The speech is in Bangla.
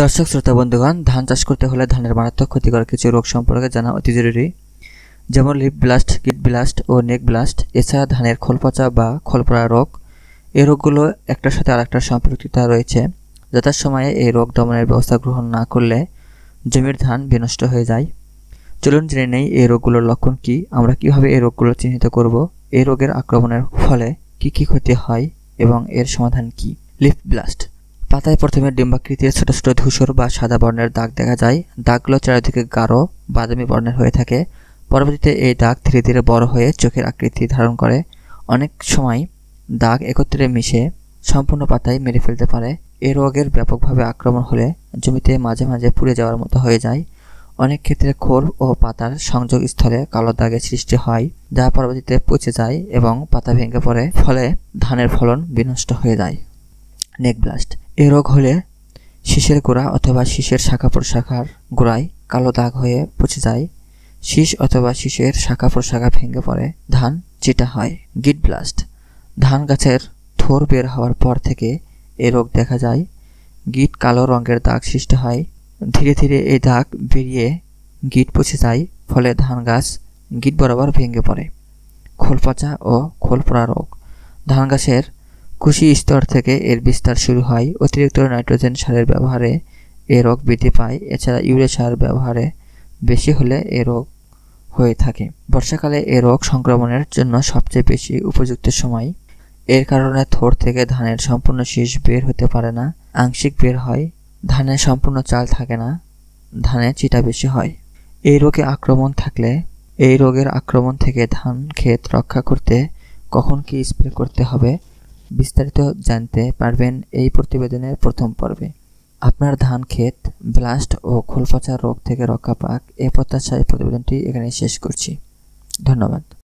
দর্শক শ্রোতা বন্ধুগণ ধান চাষ করতে হলে ধানের মারাত্মক ক্ষতিকর কিছু রোগ সম্পর্কে জানা অতি জরুরি যেমন লিপ ব্লাস্ট কিট ব্লাস্ট ও নেক ব্লাস্ট এছাড়া ধানের খোলপচা বা খোলপড়া রোগ এই রোগগুলো একটার সাথে আরেকটার সম্পর্কিতা রয়েছে সময়ে এই রোগ দমনের ব্যবস্থা গ্রহণ না করলে জমির ধান বিনষ্ট হয়ে যায় চলুন জেনে নেই এই রোগগুলোর লক্ষণ কি আমরা কিভাবে এই রোগগুলো চিহ্নিত করব এই রোগের আক্রমণের ফলে কি কি ক্ষতি হয় এবং এর সমাধান কি লিফ ব্লাস্ট পাতায় প্রথমে ডিম্বাকৃতির ছোট ছোট ধূসর বা সাদা বর্ণের দাগ দেখা যায় দাগগুলো চারিদিকে গাঢ় বাদামি বর্ণের হয়ে থাকে পরবর্তীতে এই দাগ ধীরে ধীরে বড় হয়ে চোখের আকৃতি ধারণ করে অনেক সময় দাগ একত্রে মিশে সম্পূর্ণ পাতায় মেরে ফেলতে পারে এ রোগের ব্যাপকভাবে আক্রমণ হলে জমিতে মাঝে মাঝে পুড়ে যাওয়ার মতো হয়ে যায় অনেক ক্ষেত্রে খোর ও পাতার সংযোগ স্থলে কালো দাগের সৃষ্টি হয় যা পরবর্তীতে পচে যায় এবং পাতা ভেঙে পড়ে ফলে ধানের ফলন বিনষ্ট হয়ে যায় নেক ব্লাস্ট এ রোগ হলে শীষের গোড়া অথবা শীষের শাখা প্রশাখার গোড়ায় কালো দাগ হয়ে পচে যায় শীষ অথবা শীষের শাখা প্রশাখা ভেঙে পড়ে ধান চিটা হয় গিট ব্লাস্ট ধান গাছের থোর বের হওয়ার পর থেকে এ রোগ দেখা যায় গিট কালো রঙের দাগ সৃষ্টি হয় ধীরে ধীরে এই দাগ বেরিয়ে গিট পচে যায় ফলে ধান গাছ গিট বরাবর ভেঙে পড়ে খোল পচা ও খোল পড়া রোগ ধান গাছের কৃষি স্তর থেকে এর বিস্তার শুরু হয় অতিরিক্ত নাইট্রোজেন সারের ব্যবহারে এ রোগ বৃদ্ধি পায় এছাড়া ইউরিয়া সার ব্যবহারে বেশি হলে এ রোগ হয়ে থাকে বর্ষাকালে এ রোগ সংক্রমণের জন্য সবচেয়ে বেশি উপযুক্ত সময় এর কারণে থোর থেকে ধানের সম্পূর্ণ শীষ বের হতে পারে না আংশিক বের হয় ধানের সম্পূর্ণ চাল থাকে না ধানে চিটা বেশি হয় এই রোগে আক্রমণ থাকলে এই রোগের আক্রমণ থেকে ধান ক্ষেত রক্ষা করতে কখন কি স্প্রে করতে হবে বিস্তারিত জানতে পারবেন এই প্রতিবেদনের প্রথম পর্বে আপনার ধান ক্ষেত ব্লাস্ট ও খোলপচা রোগ থেকে রক্ষা পাক এ প্রত্যাশায় প্রতিবেদনটি এখানে শেষ করছি ধন্যবাদ